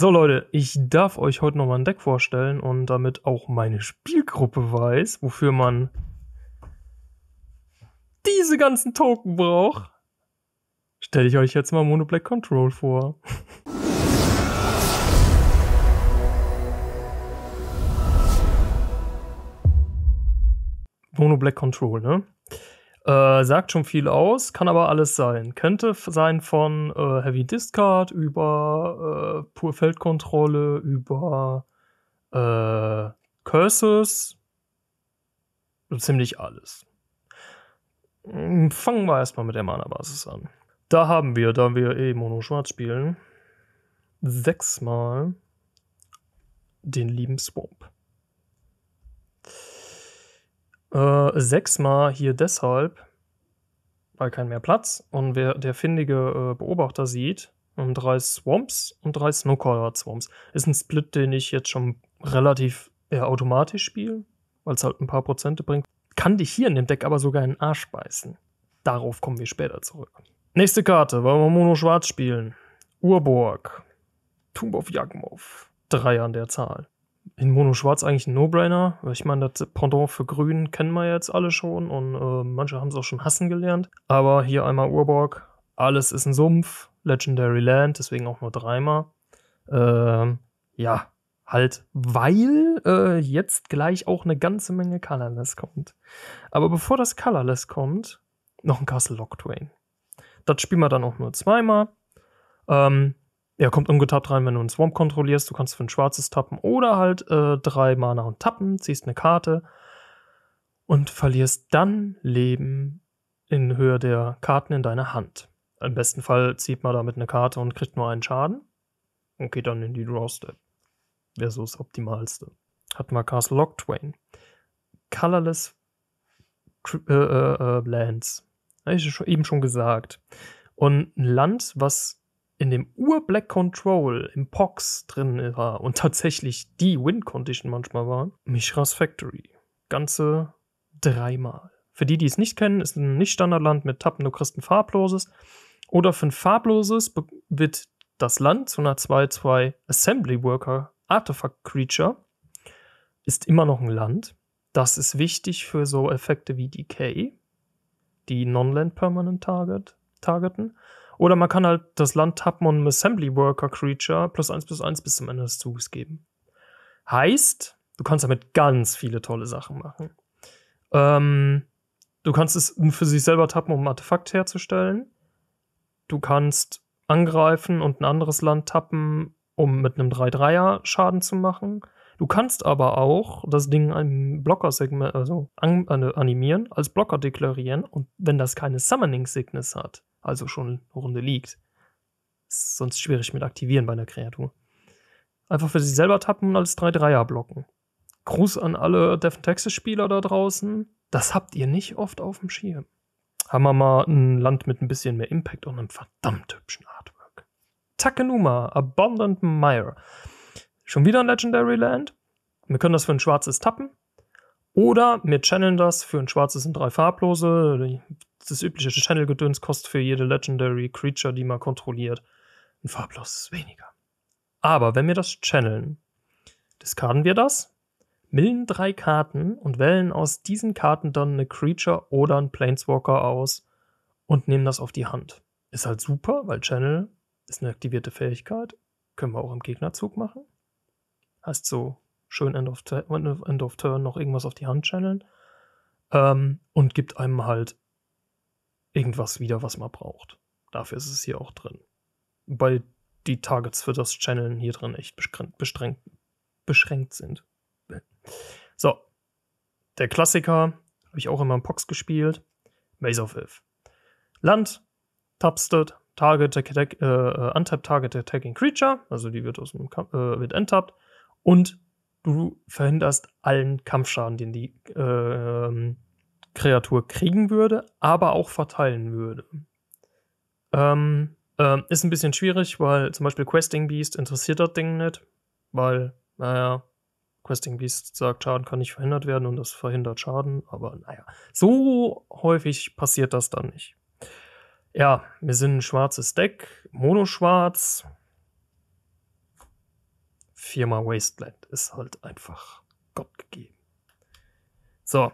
So Leute, ich darf euch heute nochmal ein Deck vorstellen und damit auch meine Spielgruppe weiß, wofür man diese ganzen Token braucht, stelle ich euch jetzt mal Mono Black Control vor. Mono Black Control, ne? Äh, sagt schon viel aus, kann aber alles sein. Könnte sein von äh, Heavy Discard über äh, pure Feldkontrolle, über äh, Curses, so ziemlich alles. Hm, fangen wir erstmal mit der Mana-Basis an. Da haben wir, da wir eh Mono-Schwarz spielen, sechsmal den lieben Swamp. Äh, sechsmal hier deshalb, weil kein mehr Platz. Und wer der findige äh, Beobachter sieht, um ähm, drei Swamps und drei Snowcaller Swamps. Ist ein Split, den ich jetzt schon relativ eher äh, automatisch spiele, weil es halt ein paar Prozente bringt. Kann dich hier in dem Deck aber sogar in den Arsch beißen. Darauf kommen wir später zurück. Nächste Karte, wollen wir Mono Schwarz spielen. Urborg. Tomb of Yagmoth. Drei an der Zahl in Mono Schwarz eigentlich ein No-Brainer. Ich meine, das Pendant für Grün kennen wir jetzt alle schon und äh, manche haben es auch schon hassen gelernt. Aber hier einmal Urborg, alles ist ein Sumpf, Legendary Land, deswegen auch nur dreimal. Ähm, ja, halt, weil äh, jetzt gleich auch eine ganze Menge Colorless kommt. Aber bevor das Colorless kommt, noch ein Castle Lock Twain. Das spielen wir dann auch nur zweimal. Ähm, er kommt ungetappt rein, wenn du einen Swamp kontrollierst. Du kannst für ein schwarzes tappen oder halt äh, drei Mana und tappen, ziehst eine Karte und verlierst dann Leben in Höhe der Karten in deiner Hand. Im besten Fall zieht man damit eine Karte und kriegt nur einen Schaden und geht dann in die Draw Step. Wäre so das Optimalste. Hat mal Castle Lock Twain. Colorless äh, äh, äh, Lands. Habe ich eben schon gesagt. Und ein Land, was in dem Ur-Black Control im POX drin war und tatsächlich die wind condition manchmal war, Mishras Factory. Ganze dreimal. Für die, die es nicht kennen, ist ein Nicht-Standardland mit Tappen, du kriegst ein farbloses. Oder für ein farbloses wird das Land zu einer 2-2 Assembly Worker Artifact Creature. Ist immer noch ein Land. Das ist wichtig für so Effekte wie Decay, die Non-Land Permanent target, targeten oder man kann halt das Land tappen und einem Assembly Worker Creature plus 1 plus 1 bis zum Ende des Zuges geben. Heißt, du kannst damit ganz viele tolle Sachen machen. Ähm, du kannst es für sich selber tappen, um ein Artefakt herzustellen. Du kannst angreifen und ein anderes Land tappen, um mit einem 3-3er Schaden zu machen. Du kannst aber auch das Ding einem Blocker-Segment, also an, äh, animieren, als Blocker deklarieren und wenn das keine Summoning Sickness hat, also schon eine Runde liegt. Ist sonst schwierig mit aktivieren bei einer Kreatur. Einfach für sich selber tappen und als 3-3er blocken. Gruß an alle Death Texas Spieler da draußen. Das habt ihr nicht oft auf dem Schirm. Haben wir mal ein Land mit ein bisschen mehr Impact und einem verdammt hübschen Artwork. Takenuma, Abundant Mire. Schon wieder ein Legendary Land. Wir können das für ein schwarzes tappen. Oder wir channeln das für ein schwarzes und drei farblose das übliche Channel-Gedöns kostet für jede Legendary Creature, die man kontrolliert, ein farbloses weniger. Aber wenn wir das channeln, discarden wir das, millen drei Karten und wählen aus diesen Karten dann eine Creature oder einen Planeswalker aus und nehmen das auf die Hand. Ist halt super, weil Channel ist eine aktivierte Fähigkeit. Können wir auch im Gegnerzug machen. Heißt so, schön End of, End of Turn noch irgendwas auf die Hand channeln. Ähm, und gibt einem halt irgendwas wieder, was man braucht. Dafür ist es hier auch drin. Weil die Targets für das Channeln hier drin echt beschränkt, beschränkt sind. So, der Klassiker, habe ich auch immer im Pox gespielt, Maze of If. Land, Tapsted, Target, attack, äh, äh Untapped Target Attacking Creature, also die wird aus dem Kamp äh, wird enttapped, und du verhinderst allen Kampfschaden, den die äh, ähm, Kreatur kriegen würde, aber auch verteilen würde. Ähm, ähm, ist ein bisschen schwierig, weil zum Beispiel Questing Beast interessiert das Ding nicht, weil, naja, Questing Beast sagt, Schaden kann nicht verhindert werden und das verhindert Schaden, aber naja, so häufig passiert das dann nicht. Ja, wir sind ein schwarzes Deck, Mono-Schwarz, viermal Wasteland, ist halt einfach Gott gegeben. So,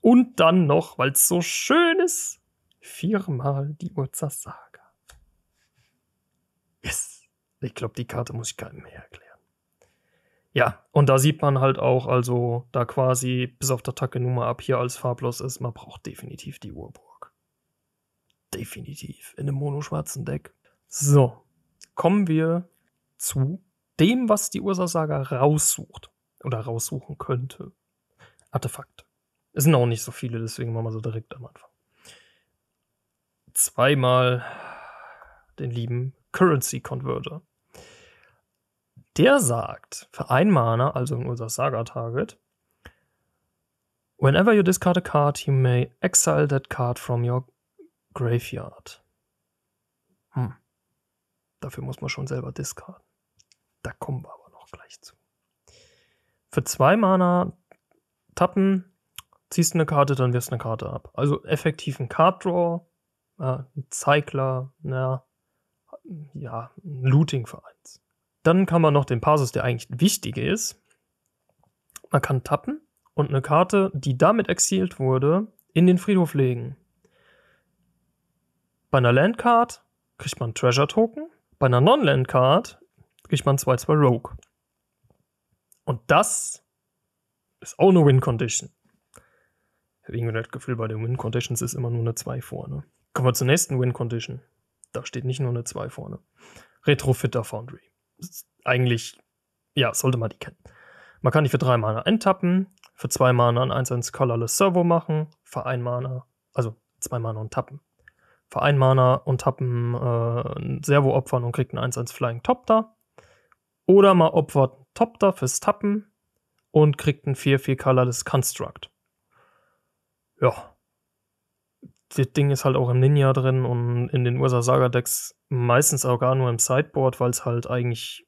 und dann noch, weil es so schön ist, viermal die Urza-Saga. Yes! Ich glaube, die Karte muss ich keinem mehr erklären. Ja, und da sieht man halt auch, also da quasi bis auf der Tacke Nummer ab hier als farblos ist, man braucht definitiv die Urburg. Definitiv. In einem monoschwarzen Deck. So, kommen wir zu dem, was die Ursa-Saga raussucht oder raussuchen könnte. Artefakte. Es sind auch nicht so viele, deswegen machen wir so direkt am Anfang. Zweimal den lieben Currency Converter. Der sagt, für ein Mana, also in unser Saga-Target, Whenever you discard a card, you may exile that card from your graveyard. Hm. Dafür muss man schon selber discarden. Da kommen wir aber noch gleich zu. Für zwei Mana tappen, ziehst eine Karte, dann wirst eine Karte ab. Also effektiv ein Card Draw, äh, ein Cycler, na, ja, ein Looting für Dann kann man noch den Passus, der eigentlich wichtig ist. Man kann tappen und eine Karte, die damit exiliert wurde, in den Friedhof legen. Bei einer Landcard kriegt man Treasure Token, bei einer Non-Landcard kriegt man 2-2 Rogue. Und das ist auch eine Win-Condition irgendwie das Gefühl, bei den Win-Conditions ist immer nur eine 2 vorne. Kommen wir zur nächsten Win-Condition. Da steht nicht nur eine 2 vorne. Retrofitter Foundry. Eigentlich, ja, sollte man die kennen. Man kann die für 3 Mana enttappen, für 2 Mana ein 1-1 Colorless Servo machen, für 1 Mana, also 2 Mana und tappen. Für 1 Mana und tappen äh, ein Servo opfern und kriegt ein 1-1 Flying Topter. Oder man opfert einen Topter fürs Tappen und kriegt ein 4-4 Colorless Construct ja, das Ding ist halt auch im Ninja drin und in den Ursa Saga Decks meistens auch gar nur im Sideboard, weil es halt eigentlich,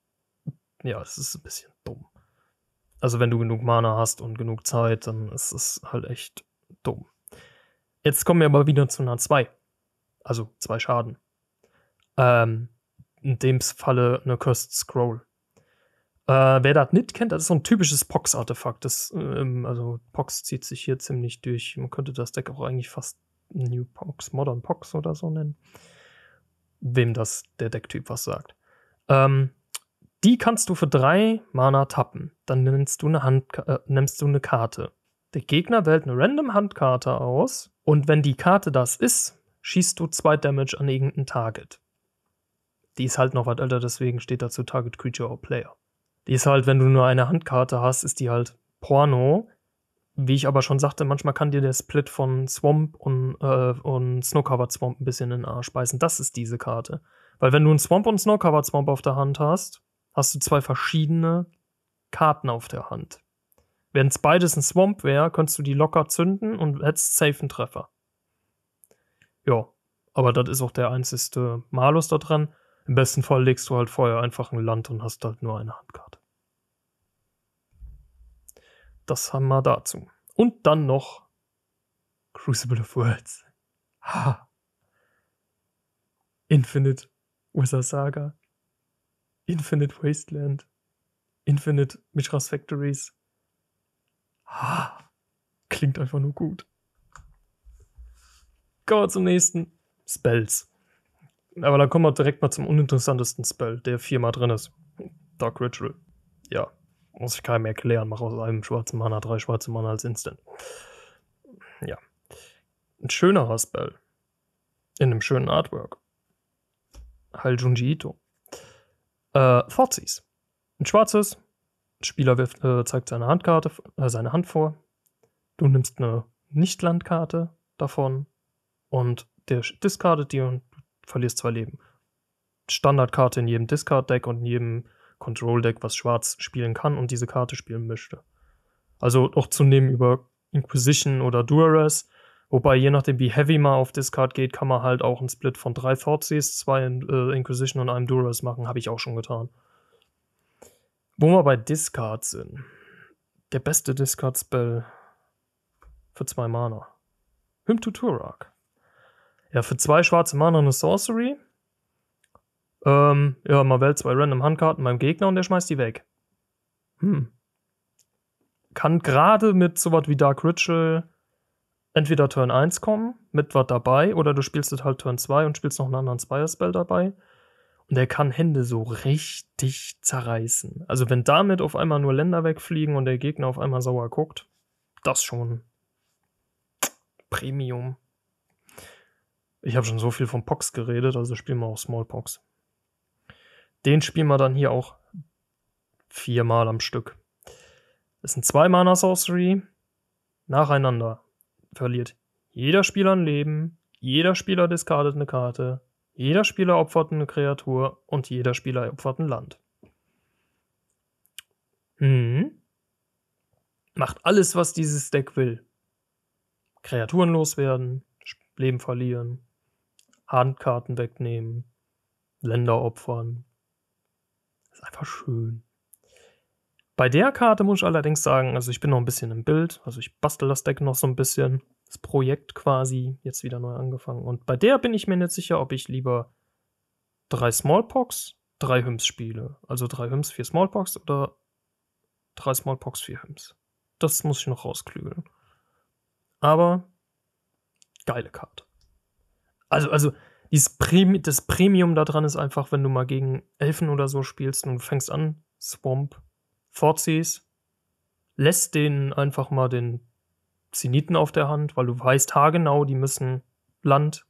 ja, es ist ein bisschen dumm. Also wenn du genug Mana hast und genug Zeit, dann ist es halt echt dumm. Jetzt kommen wir aber wieder zu einer 2. Also zwei Schaden. Ähm, in dem Falle eine Cursed Scroll. Äh, wer das nicht kennt, das ist so ein typisches Pox-Artefakt. ähm, also Pox zieht sich hier ziemlich durch. Man könnte das Deck auch eigentlich fast New Pox, Modern Pox oder so nennen. Wem das der Decktyp was sagt. Ähm, die kannst du für drei Mana tappen. Dann nimmst du eine, Hand, äh, nimmst du eine Karte. Der Gegner wählt eine random Handkarte aus und wenn die Karte das ist, schießt du zwei Damage an irgendein Target. Die ist halt noch was älter, deswegen steht dazu Target Creature or Player. Die ist halt, wenn du nur eine Handkarte hast, ist die halt Porno. Wie ich aber schon sagte, manchmal kann dir der Split von Swamp und, äh, und Snowcovered Swamp ein bisschen in den Arsch beißen. Das ist diese Karte. Weil wenn du einen Swamp und Snowcover Swamp auf der Hand hast, hast du zwei verschiedene Karten auf der Hand. Wenn es beides ein Swamp wäre, könntest du die locker zünden und hättest safe einen Treffer. Ja, aber das ist auch der einzige Malus da dran. Im besten Fall legst du halt vorher einfach ein Land und hast halt nur eine Handkarte. Das haben wir dazu. Und dann noch Crucible of Worlds. Ha! Infinite Wizard Saga. Infinite Wasteland. Infinite Mishras Factories. Ha! Klingt einfach nur gut. Kommen wir zum nächsten. Spells. Aber dann kommen wir direkt mal zum uninteressantesten Spell, der viermal drin ist. Dark Ritual. Ja, muss ich keinem erklären. Mach aus einem schwarzen Mana drei schwarze Mana als Instant. Ja. Ein schönerer Spell. In einem schönen Artwork. Heil Junji Ito. Äh, Forzies. Ein schwarzes. Spieler wirft, äh, zeigt seine Handkarte, äh, seine Hand vor. Du nimmst eine Nicht-Landkarte davon und der discardet die und verlierst zwei Leben. Standardkarte in jedem Discard-Deck und in jedem Control-Deck, was schwarz spielen kann und diese Karte spielen möchte. Also auch zu nehmen über Inquisition oder Duras. Wobei, je nachdem, wie heavy man auf Discard geht, kann man halt auch einen Split von drei Thoughtseize, zwei in, äh, Inquisition und einem Duras machen. Habe ich auch schon getan. Wo wir bei Discard sind. Der beste Discard-Spell für zwei Mana. Hymn to Turak. Ja, für zwei schwarze Mana eine Sorcery. Ähm, ja, man wählt zwei random Handkarten beim Gegner und der schmeißt die weg. Hm. Kann gerade mit sowas wie Dark Ritual entweder Turn 1 kommen, mit was dabei, oder du spielst es halt Turn 2 und spielst noch einen anderen Spire-Spell dabei. Und der kann Hände so richtig zerreißen. Also, wenn damit auf einmal nur Länder wegfliegen und der Gegner auf einmal sauer guckt, das schon. Premium. Ich habe schon so viel von Pox geredet, also spielen wir auch Smallpox. Den spielen wir dann hier auch viermal am Stück. Es sind zwei Mana Sorcery nacheinander. Verliert jeder Spieler ein Leben, jeder Spieler discardet eine Karte, jeder Spieler opfert eine Kreatur und jeder Spieler opfert ein Land. Hm. Macht alles, was dieses Deck will. Kreaturen loswerden, Leben verlieren, Handkarten wegnehmen, Länder opfern. Das Ist einfach schön. Bei der Karte muss ich allerdings sagen, also ich bin noch ein bisschen im Bild, also ich bastel das Deck noch so ein bisschen. Das Projekt quasi jetzt wieder neu angefangen. Und bei der bin ich mir nicht sicher, ob ich lieber drei Smallpox, drei Hymns spiele. Also drei Hymns, vier Smallpox oder drei Smallpox, vier Hymns. Das muss ich noch rausklügeln. Aber geile Karte. Also, also dieses Premi das Premium daran ist einfach, wenn du mal gegen Elfen oder so spielst und du fängst an, Swamp, Forzies, lässt denen einfach mal den Zeniten auf der Hand, weil du weißt haargenau, die müssen Land,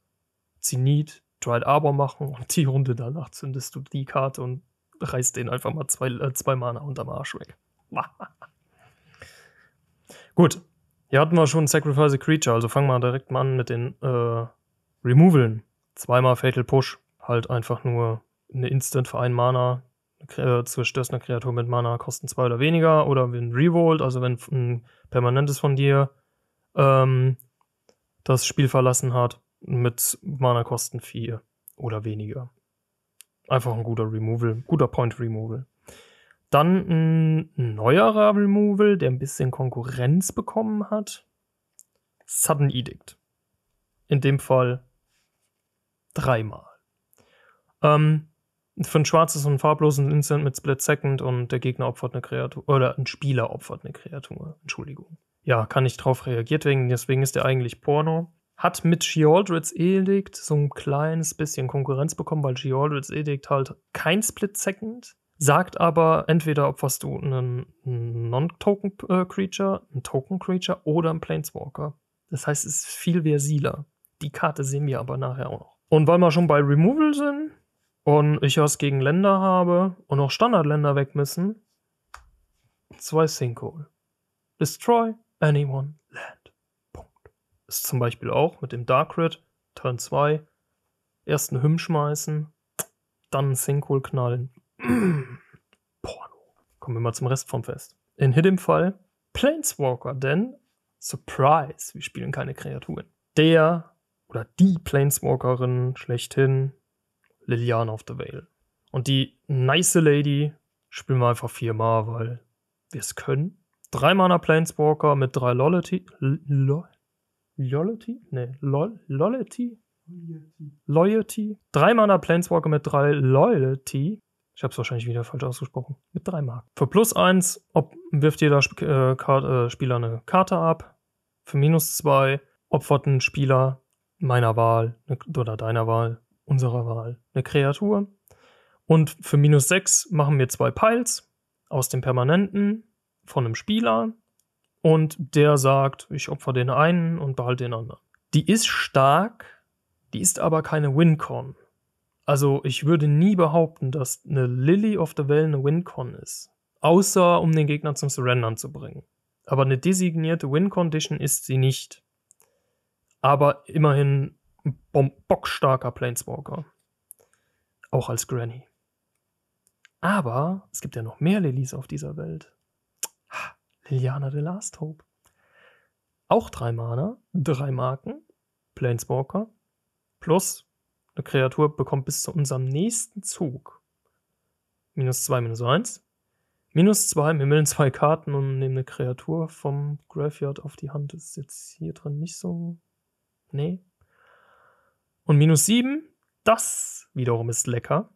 Zenit, Dried Arbor machen und die Runde danach zündest du die Karte und reißt denen einfach mal zwei, äh, zwei Mana unterm Arsch weg. Gut, hier hatten wir schon Sacrifice a Creature, also fangen wir direkt mal an mit den äh, Removalen. Zweimal Fatal Push, halt einfach nur eine Instant für einen Mana, äh, zerstörst eine Kreatur mit Mana, kosten zwei oder weniger, oder wenn Revolt, also wenn ein permanentes von dir ähm, das Spiel verlassen hat, mit Mana kosten vier oder weniger. Einfach ein guter Removal, guter Point Removal. Dann ein neuerer Removal, der ein bisschen Konkurrenz bekommen hat. Sudden Edict. In dem Fall dreimal. Ähm, für ein schwarzes und farblosen Instant mit Split Second und der Gegner opfert eine Kreatur, oder ein Spieler opfert eine Kreatur, Entschuldigung. Ja, kann nicht drauf reagiert werden, deswegen ist der eigentlich Porno. Hat mit Sheoldreds Edict so ein kleines bisschen Konkurrenz bekommen, weil Sheoldreds Edict halt kein Split Second sagt aber, entweder opferst du einen Non-Token-Creature, äh, einen Token-Creature oder einen Planeswalker. Das heißt, es ist viel versiler. Die Karte sehen wir aber nachher auch noch. Und weil wir schon bei Removal sind und ich was gegen Länder habe und auch Standardländer weg müssen, zwei Sinkhole. Destroy anyone land. Punkt. Ist zum Beispiel auch mit dem Dark Red, Turn 2, ersten Hymn schmeißen, dann Sinkhole knallen. Porno. Kommen wir mal zum Rest vom Fest. In Hit Fall Planeswalker, denn Surprise, wir spielen keine Kreaturen. Der oder die Planeswalkerin schlechthin, Liliana of the Veil. Vale. Und die nice Lady spielen wir einfach viermal, weil wir es können. Drei Mana Planeswalker mit drei Loyalty. Lo Loyalty? Nee, Loyalty? Drei Mana Planeswalker mit drei Loyalty. Ich habe es wahrscheinlich wieder falsch ausgesprochen. Mit drei Mark. Für plus eins ob, wirft jeder Sp äh, äh, Spieler eine Karte ab. Für minus zwei opfert ein Spieler meiner Wahl ne, oder deiner Wahl, unserer Wahl, eine Kreatur. Und für minus 6 machen wir zwei Piles aus dem Permanenten von einem Spieler. Und der sagt, ich opfer den einen und behalte den anderen. Die ist stark, die ist aber keine Wincon. Also ich würde nie behaupten, dass eine Lily of the Well eine Wincon ist. Außer um den Gegner zum Surrendern zu bringen. Aber eine designierte Win-Condition ist sie nicht aber immerhin ein bockstarker Planeswalker. Auch als Granny. Aber es gibt ja noch mehr Lilies auf dieser Welt. Liliana the Last Hope. Auch drei Mana, drei Marken, Planeswalker, plus eine Kreatur bekommt bis zu unserem nächsten Zug minus zwei, minus eins. Minus zwei, wir millen zwei Karten und nehmen eine Kreatur vom Graveyard auf die Hand. Das ist jetzt hier drin nicht so nee. Und minus 7, das wiederum ist lecker.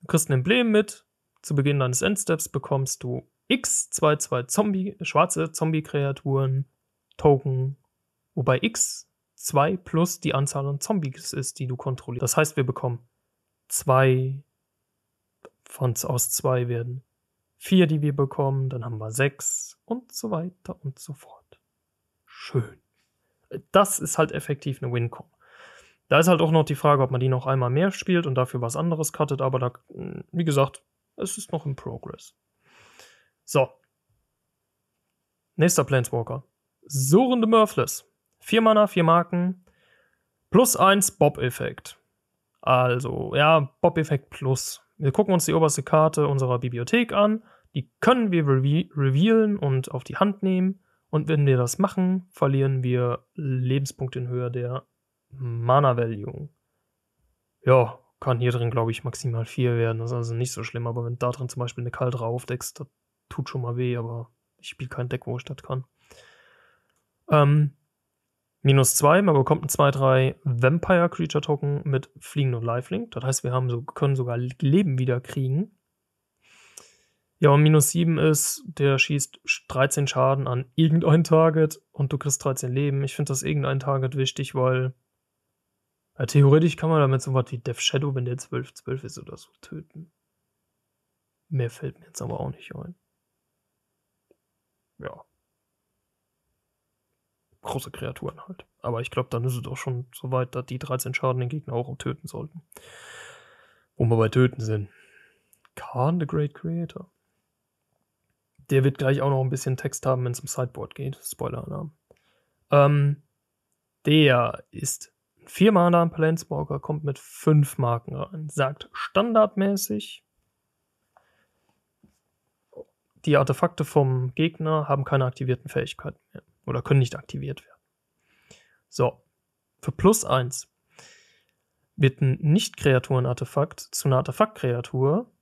Du kriegst ein Emblem mit. Zu Beginn deines Endsteps bekommst du X22 Zombie, schwarze Zombie-Kreaturen, Token, wobei X2 plus die Anzahl an Zombies ist, die du kontrollierst. Das heißt, wir bekommen 2 von aus 2 werden 4, die wir bekommen, dann haben wir 6 und so weiter und so fort. Schön das ist halt effektiv eine win Wincom. Da ist halt auch noch die Frage, ob man die noch einmal mehr spielt und dafür was anderes cuttet, aber da, mm, wie gesagt, es ist noch im Progress. So. Nächster Planeswalker. Surrende Murfless. Vier Mana, vier Marken. Plus eins Bob-Effekt. Also, ja, Bob-Effekt plus. Wir gucken uns die oberste Karte unserer Bibliothek an. Die können wir re revealen und auf die Hand nehmen. Und wenn wir das machen, verlieren wir Lebenspunkte in Höhe der Mana Value. Ja, kann hier drin, glaube ich, maximal 4 werden. Das ist also nicht so schlimm, aber wenn da drin zum Beispiel eine Kaldra aufdeckst, das tut schon mal weh, aber ich spiele kein Deck, wo ich das kann. Ähm, minus 2, man bekommt ein 2-3 Vampire Creature Token mit Fliegen und Lifelink. Das heißt, wir haben so, können sogar Leben wieder kriegen. Ja, und minus 7 ist, der schießt 13 Schaden an irgendein Target und du kriegst 13 Leben. Ich finde das irgendein Target wichtig, weil ja, theoretisch kann man damit so was wie Death Shadow, wenn der 12, 12 ist oder so, töten. Mehr fällt mir jetzt aber auch nicht ein. Ja. Große Kreaturen halt. Aber ich glaube, dann ist es doch schon so weit, dass die 13 Schaden den Gegner auch töten sollten. Wo wir bei Töten sind. Khan, the Great Creator. Der wird gleich auch noch ein bisschen Text haben, wenn es um Sideboard geht. Spoiler-Alarm. Ähm, der ist vier Mana ein Planeswalker, kommt mit fünf Marken rein. Sagt standardmäßig, die Artefakte vom Gegner haben keine aktivierten Fähigkeiten mehr. Oder können nicht aktiviert werden. So. Für plus eins wird ein Nicht-Kreaturen-Artefakt zu einer Artefakt-Kreatur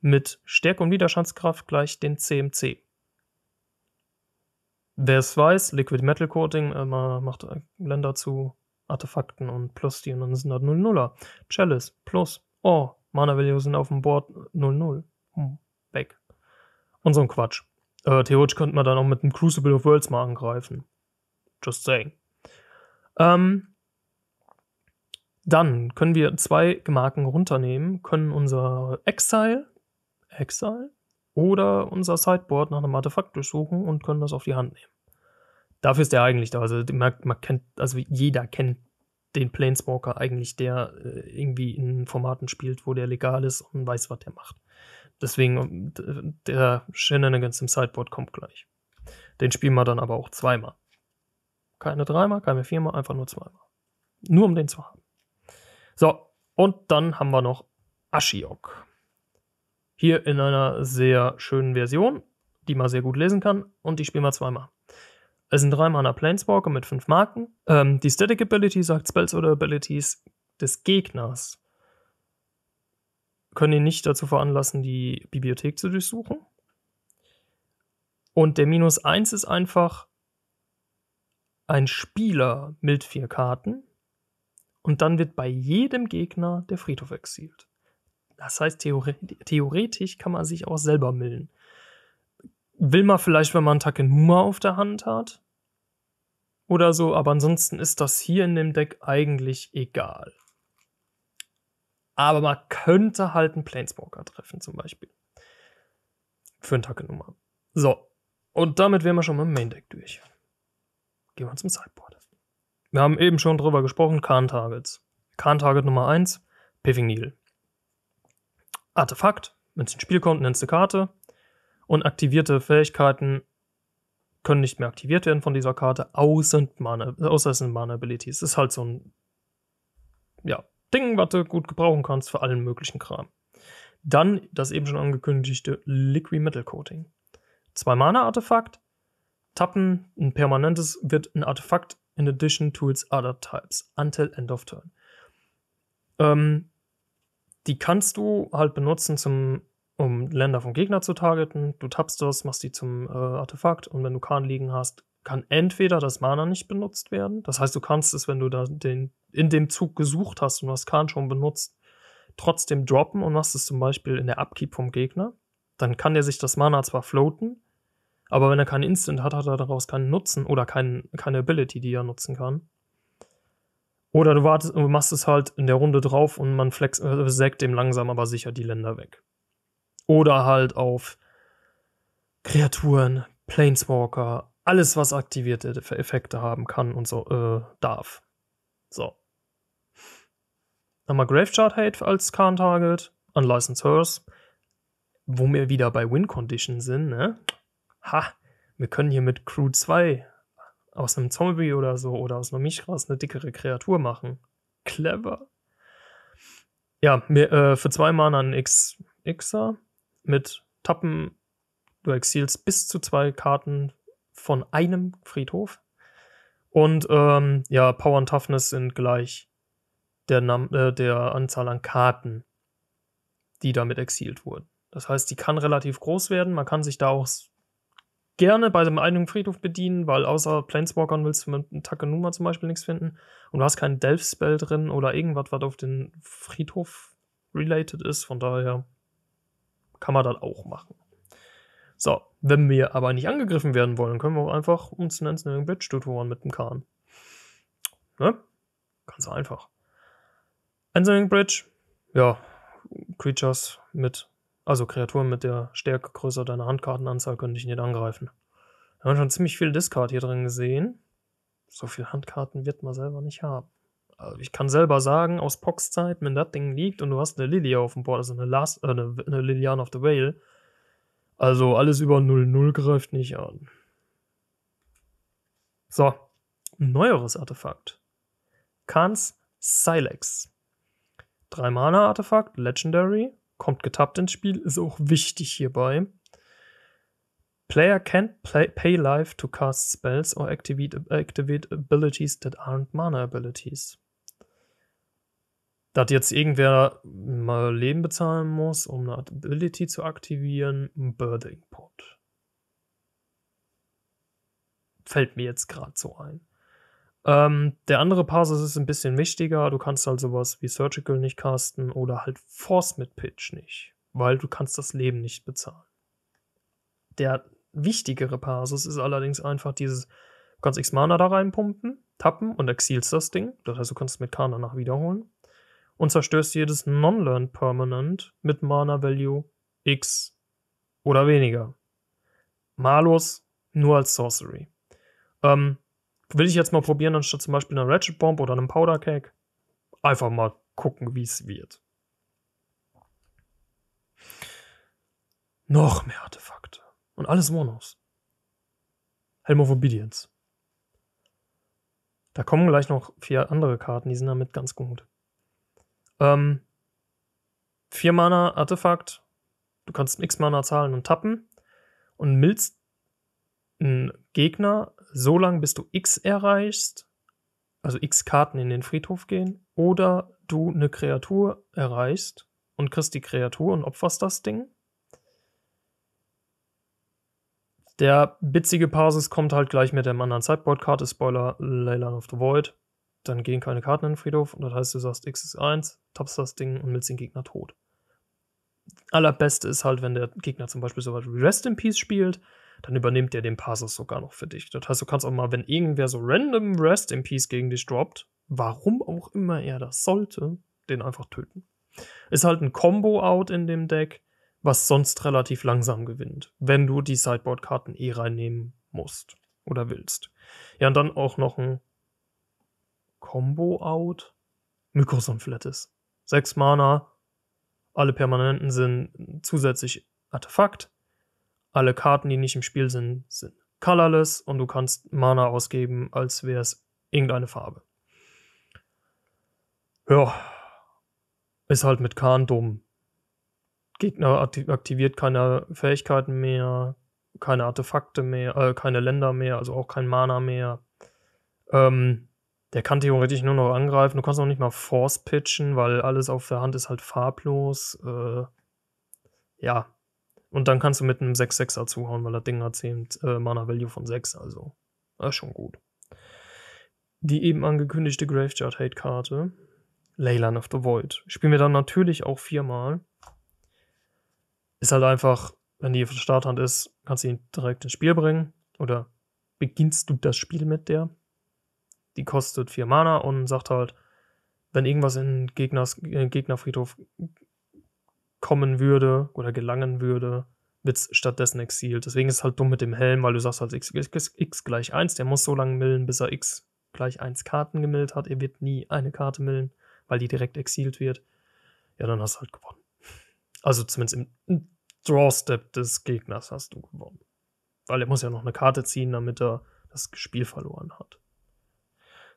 mit Stärke und Widerstandskraft gleich den CMC. Wer es weiß, Liquid Metal Coating äh, macht äh, Länder zu Artefakten und plus die und dann sind da halt 0-0er. Chalice plus, oh, Mana Value sind auf dem Board 0-0. Hm, weg. Und so ein Quatsch. Äh, theoretisch könnte man dann auch mit dem Crucible of Worlds mal angreifen. Just saying. Ähm, dann können wir zwei Marken runternehmen, können unser Exile, Exile oder unser Sideboard nach einem Artefakt durchsuchen und können das auf die Hand nehmen. Dafür ist der eigentlich da. Also man, man kennt, also jeder kennt den Planeswalker eigentlich, der äh, irgendwie in Formaten spielt, wo der legal ist und weiß, was der macht. Deswegen, ähm, der Shenanigans im Sideboard kommt gleich. Den spielen wir dann aber auch zweimal. Keine dreimal, keine viermal, einfach nur zweimal. Nur um den zu haben. So, und dann haben wir noch Ashiok. Hier in einer sehr schönen Version, die man sehr gut lesen kann und die spielen wir zweimal. Es sind drei Mana Planeswalker mit fünf Marken. Ähm, die Static Ability sagt Spells oder Abilities des Gegners können ihn nicht dazu veranlassen, die Bibliothek zu durchsuchen. Und der Minus 1 ist einfach ein Spieler mit vier Karten. Und dann wird bei jedem Gegner der Friedhof exiliert. Das heißt, theoretisch kann man sich auch selber millen. Will man vielleicht, wenn man einen Takenuma auf der Hand hat? Oder so, aber ansonsten ist das hier in dem Deck eigentlich egal. Aber man könnte halt einen Planeswalker treffen, zum Beispiel. Für einen Takenuma. So. Und damit wären wir schon mal im Main Deck durch. Gehen wir zum Sideboard. Wir haben eben schon drüber gesprochen, Kahn-Targets. Kahn-Target Nummer 1, Piffing Needle. Artefakt, wenn es ein Spiel kommt, nennst du Karte. Und aktivierte Fähigkeiten können nicht mehr aktiviert werden von dieser Karte, außer, Mana, außer es sind Mana-Abilities. Ist halt so ein ja, Ding, was du gut gebrauchen kannst für allen möglichen Kram. Dann das eben schon angekündigte Liquid Metal Coating. Zwei Mana-Artefakt, tappen, ein permanentes wird ein Artefakt in addition to its other types until end of turn. Ähm, die kannst du halt benutzen, zum, um Länder vom Gegner zu targeten. Du tappst das, machst die zum äh, Artefakt und wenn du Kahn liegen hast, kann entweder das Mana nicht benutzt werden. Das heißt, du kannst es, wenn du da den, in dem Zug gesucht hast und du hast Kahn schon benutzt, trotzdem droppen und machst es zum Beispiel in der Upkeep vom Gegner. Dann kann der sich das Mana zwar floaten, aber wenn er keinen Instant hat, hat er daraus keinen Nutzen oder kein, keine Ability, die er nutzen kann. Oder du wartest und machst es halt in der Runde drauf und man flex, äh, sägt dem langsam aber sicher die Länder weg. Oder halt auf Kreaturen, Planeswalker, alles, was aktivierte Effekte haben kann und so, äh, darf. So. Nochmal Gravechart Hate als Khan-Target, Unlicensed Hearth, wo wir wieder bei Win-Condition sind, ne? Ha, wir können hier mit Crew 2 aus einem Zombie oder so oder aus einer Mischra eine dickere Kreatur machen. Clever. Ja, mir, äh, für zwei Mana ein X Xer mit Tappen. Du exilst bis zu zwei Karten von einem Friedhof. Und ähm, ja, Power und Toughness sind gleich der, Nam äh, der Anzahl an Karten, die damit exiliert wurden. Das heißt, die kann relativ groß werden. Man kann sich da auch gerne bei dem einen Friedhof bedienen, weil außer Planeswalkern willst du mit Takenuma zum Beispiel nichts finden und du hast keinen Delph-Spell drin oder irgendwas, was auf den Friedhof related ist. Von daher kann man das auch machen. So, wenn wir aber nicht angegriffen werden wollen, können wir auch einfach uns einen Snaring Bitch tutoren mit dem Kahn. Ne? Ganz einfach. Answering Bridge, ja, Creatures mit also Kreaturen mit der Stärke größer deiner Handkartenanzahl könnte ich nicht angreifen. Wir haben schon ziemlich viel Discard hier drin gesehen. So viel Handkarten wird man selber nicht haben. Also ich kann selber sagen, aus Pox Zeit, wenn das Ding liegt und du hast eine Lilia auf dem Board, also eine, Last, äh, eine, eine Lilian of the Whale, also alles über 0-0 greift nicht an. So, neueres Artefakt. Kans Silex. Drei Mana Artefakt, Legendary kommt getappt ins Spiel, ist auch wichtig hierbei. Player can't play, pay life to cast spells or activate, activate abilities that aren't mana abilities. Da jetzt irgendwer mal Leben bezahlen muss, um eine Ability zu aktivieren, Birthing Pot. Fällt mir jetzt gerade so ein. Ähm, der andere Parser ist ein bisschen wichtiger. Du kannst halt sowas wie Surgical nicht casten oder halt Force mit Pitch nicht, weil du kannst das Leben nicht bezahlen. Der wichtigere Parsus ist allerdings einfach dieses, du kannst X Mana da reinpumpen, tappen und exilst das Ding. Das heißt, du kannst es mit Kana nach wiederholen. Und zerstörst jedes Non-Learned Permanent mit Mana Value X oder weniger. Malus nur als Sorcery. Ähm, Will ich jetzt mal probieren, anstatt zum Beispiel einer Ratchet Bomb oder einem Powder Cake. Einfach mal gucken, wie es wird. Noch mehr Artefakte. Und alles Monos. Helm of Obedience. Da kommen gleich noch vier andere Karten, die sind damit ganz gut. Ähm, vier Mana Artefakt. Du kannst X Mana zahlen und tappen. Und milzt einen Gegner so lange, bis du X erreichst, also X Karten in den Friedhof gehen, oder du eine Kreatur erreichst und kriegst die Kreatur und opferst das Ding. Der bitzige Parsis kommt halt gleich mit der anderen Sideboard-Karte, Spoiler, Leyland of the Void. Dann gehen keine Karten in den Friedhof und das heißt, du sagst X ist 1, tappst das Ding und willst den Gegner tot. Allerbeste ist halt, wenn der Gegner zum Beispiel so was wie Rest in Peace spielt dann übernimmt der den Passus sogar noch für dich. Das heißt, du kannst auch mal, wenn irgendwer so random Rest in Peace gegen dich droppt, warum auch immer er das sollte, den einfach töten. Ist halt ein Combo-Out in dem Deck, was sonst relativ langsam gewinnt, wenn du die Sideboard-Karten eh reinnehmen musst oder willst. Ja, und dann auch noch ein Combo-Out. Mykroson Flattes. Sechs Mana, alle Permanenten sind zusätzlich Artefakt alle Karten, die nicht im Spiel sind, sind colorless und du kannst Mana ausgeben, als wäre es irgendeine Farbe. Ja, ist halt mit Kahn dumm. Gegner aktiviert keine Fähigkeiten mehr, keine Artefakte mehr, äh, keine Länder mehr, also auch kein Mana mehr. Ähm, der kann theoretisch nur noch angreifen. Du kannst auch nicht mal Force pitchen, weil alles auf der Hand ist halt farblos. Äh, ja, und dann kannst du mit einem 6-6er zuhauen, weil das Ding hat 10 äh, Mana-Value von 6, also das ist schon gut. Die eben angekündigte Graveyard-Hate-Karte, Leyland of the Void, spielen wir dann natürlich auch viermal. Ist halt einfach, wenn die auf der Starthand ist, kannst du ihn direkt ins Spiel bringen oder beginnst du das Spiel mit der. Die kostet 4 Mana und sagt halt, wenn irgendwas in Gegners, äh, Gegnerfriedhof kommen würde oder gelangen würde, wird es stattdessen exiliert. Deswegen ist es halt dumm mit dem Helm, weil du sagst halt x, x, x gleich 1, der muss so lange millen, bis er x gleich 1 Karten gemillt hat. Er wird nie eine Karte millen, weil die direkt exiliert wird. Ja, dann hast du halt gewonnen. Also zumindest im, im Drawstep des Gegners hast du gewonnen. Weil er muss ja noch eine Karte ziehen, damit er das Spiel verloren hat.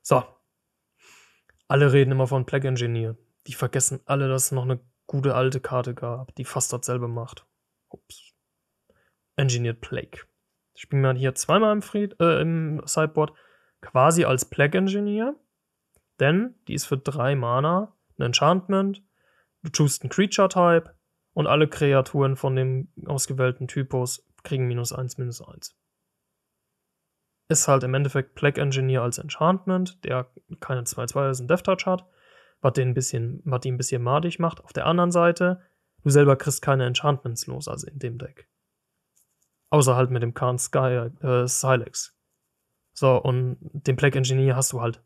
So. Alle reden immer von Black Engineer. Die vergessen alle, dass es noch eine gute alte Karte gab, die fast dasselbe macht. Ups. Engineered Plague. Spielt man hier zweimal im, Fried, äh, im Sideboard quasi als Plague Engineer, denn die ist für drei Mana ein Enchantment. Du choosest einen Creature-Type und alle Kreaturen von dem ausgewählten Typus kriegen minus eins, minus eins. Ist halt im Endeffekt Plague Engineer als Enchantment, der keine 2-2 ist, ein Death Touch hat was den ein bisschen, was ihn ein bisschen madig macht. Auf der anderen Seite, du selber kriegst keine Enchantments los, also in dem Deck. Außer halt mit dem Khan Sky, äh, Silex. So, und den Black Engineer hast du halt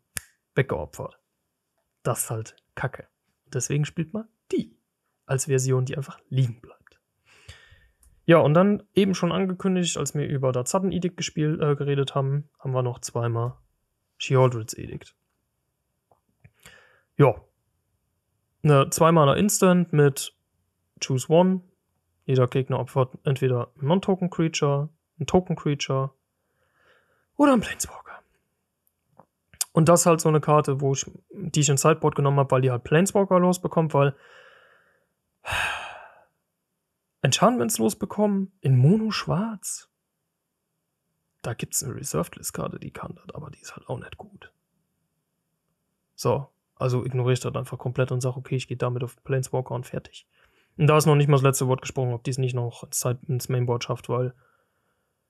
weggeopfert. Das ist halt Kacke. Deswegen spielt man die als Version, die einfach liegen bleibt. Ja, und dann eben schon angekündigt, als wir über das Sudden Edict gespielt, äh, geredet haben, haben wir noch zweimal Sheoldred's Edict. Ja. Eine zweimaler Instant mit Choose One. Jeder Gegner opfert entweder ein Non-Token Creature, ein Token Creature oder ein Planeswalker. Und das ist halt so eine Karte, wo ich, die ich ins Sideboard genommen habe, weil die halt Planeswalker losbekommt, weil Enchantments losbekommen in Mono Schwarz. Da gibt es eine Reserved List Karte, die kann das, aber die ist halt auch nicht gut. So, also ignoriere ich das halt einfach komplett und sage, okay, ich gehe damit auf Planeswalker und fertig. Und da ist noch nicht mal das letzte Wort gesprochen, ob die es nicht noch ins, ins Mainboard schafft, weil,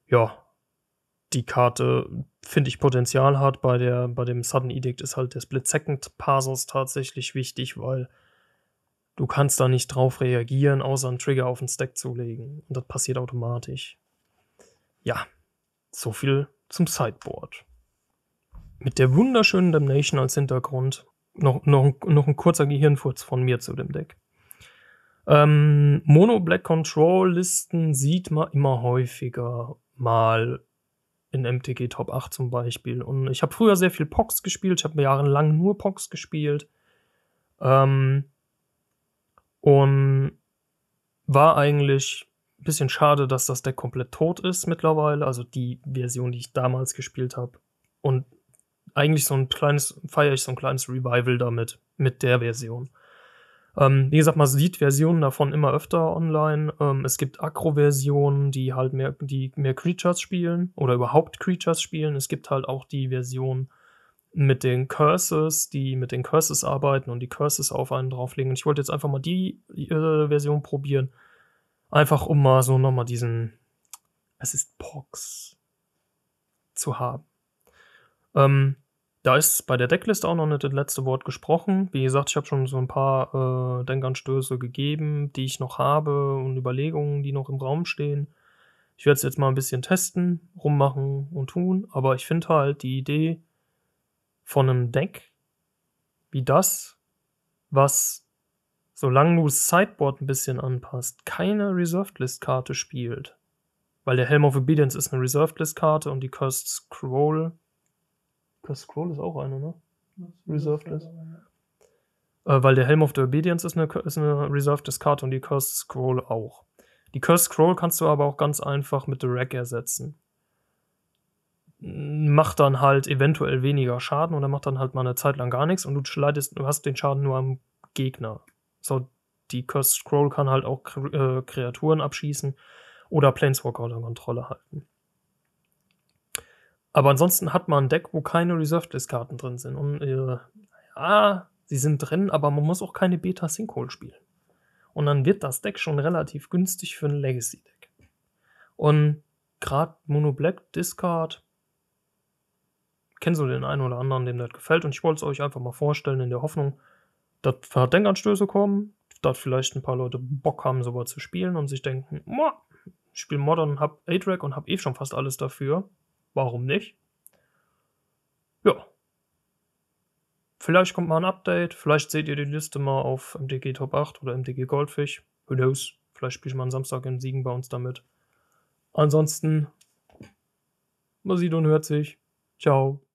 ja, die Karte, finde ich, Potenzial hat. Bei, der, bei dem Sudden Edict ist halt der Split-Second-Parses tatsächlich wichtig, weil du kannst da nicht drauf reagieren, außer einen Trigger auf den Stack zu legen. Und das passiert automatisch. Ja, so viel zum Sideboard. Mit der wunderschönen Damnation als Hintergrund noch, noch, noch ein kurzer Gehirnfurz von mir zu dem Deck. Ähm, Mono Black Control Listen sieht man immer häufiger mal in MTG Top 8 zum Beispiel. Und ich habe früher sehr viel Pox gespielt. Ich habe jahrelang nur Pox gespielt. Ähm, und war eigentlich ein bisschen schade, dass das Deck komplett tot ist mittlerweile. Also die Version, die ich damals gespielt habe. Und eigentlich so ein kleines, feiere ich so ein kleines Revival damit, mit der Version. Ähm, wie gesagt, man sieht Versionen davon immer öfter online. Ähm, es gibt Acro-Versionen, die halt mehr, die mehr Creatures spielen oder überhaupt Creatures spielen. Es gibt halt auch die Version mit den Curses, die mit den Curses arbeiten und die Curses auf einen drauflegen. Und ich wollte jetzt einfach mal die äh, Version probieren. Einfach um mal so nochmal diesen, es ist Pox zu haben. Ähm, da ist bei der Deckliste auch noch nicht das letzte Wort gesprochen. Wie gesagt, ich habe schon so ein paar äh, Denkanstöße gegeben, die ich noch habe und Überlegungen, die noch im Raum stehen. Ich werde es jetzt mal ein bisschen testen, rummachen und tun, aber ich finde halt die Idee von einem Deck wie das, was, solange du das Sideboard ein bisschen anpasst, keine Reserved List Karte spielt. Weil der Helm of Obedience ist eine Reserved List Karte und die Cursed Scroll Scroll ist auch eine, ne? Reserved ist. Äh, weil der Helm of the Obedience ist eine, ist eine Reserved Discard und die Cursed Scroll auch. Die Cursed Scroll kannst du aber auch ganz einfach mit The Rack ersetzen. Macht dann halt eventuell weniger Schaden oder macht dann halt mal eine Zeit lang gar nichts und du leidest, du hast den Schaden nur am Gegner. So, die Cursed Scroll kann halt auch äh, Kreaturen abschießen oder Planeswalker unter Kontrolle halten. Aber ansonsten hat man ein Deck, wo keine Reserved List Karten drin sind. Und äh, ja, sie sind drin, aber man muss auch keine Beta Sinkhole spielen. Und dann wird das Deck schon relativ günstig für ein Legacy Deck. Und gerade Mono Black Discard, kennst du den einen oder anderen, dem das gefällt. Und ich wollte es euch einfach mal vorstellen, in der Hoffnung, dass Denkanstöße kommen, dass vielleicht ein paar Leute Bock haben, sowas zu spielen und sich denken, ich spiele Modern, hab A-Track und hab eh schon fast alles dafür. Warum nicht? Ja. Vielleicht kommt mal ein Update, vielleicht seht ihr die Liste mal auf MDG Top 8 oder MDG Goldfish. Who knows? Vielleicht spiele ich mal am Samstag in Siegen bei uns damit. Ansonsten, man sieht und hört sich. Ciao.